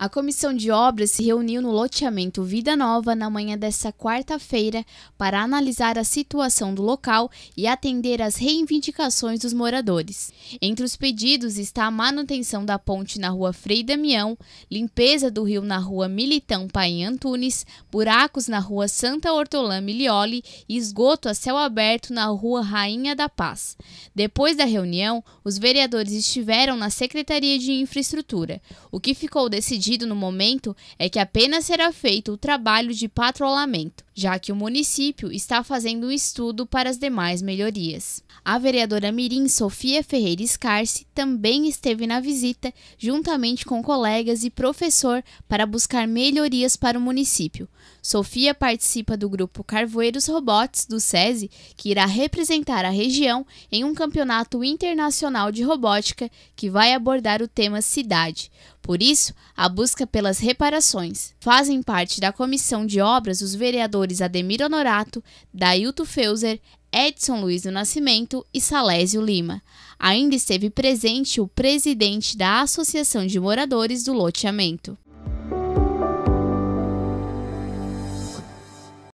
A comissão de obras se reuniu no loteamento Vida Nova na manhã desta quarta-feira para analisar a situação do local e atender às reivindicações dos moradores. Entre os pedidos está a manutenção da ponte na rua Frei Damião, limpeza do rio na rua Militão Paim Antunes, buracos na rua Santa Hortolã Milioli e esgoto a céu aberto na rua Rainha da Paz. Depois da reunião, os vereadores estiveram na Secretaria de Infraestrutura, o que ficou decidido no momento é que apenas será feito o trabalho de patrulhamento já que o município está fazendo um estudo para as demais melhorias. A vereadora Mirim Sofia Ferreira Scarce também esteve na visita, juntamente com colegas e professor, para buscar melhorias para o município. Sofia participa do grupo Carvoeiros Robots do SESI, que irá representar a região em um campeonato internacional de robótica que vai abordar o tema cidade. Por isso, a busca pelas reparações. Fazem parte da comissão de obras os vereadores Ademir Honorato, Dailto Feuser, Edson Luiz do Nascimento e Salésio Lima. Ainda esteve presente o presidente da Associação de Moradores do Loteamento.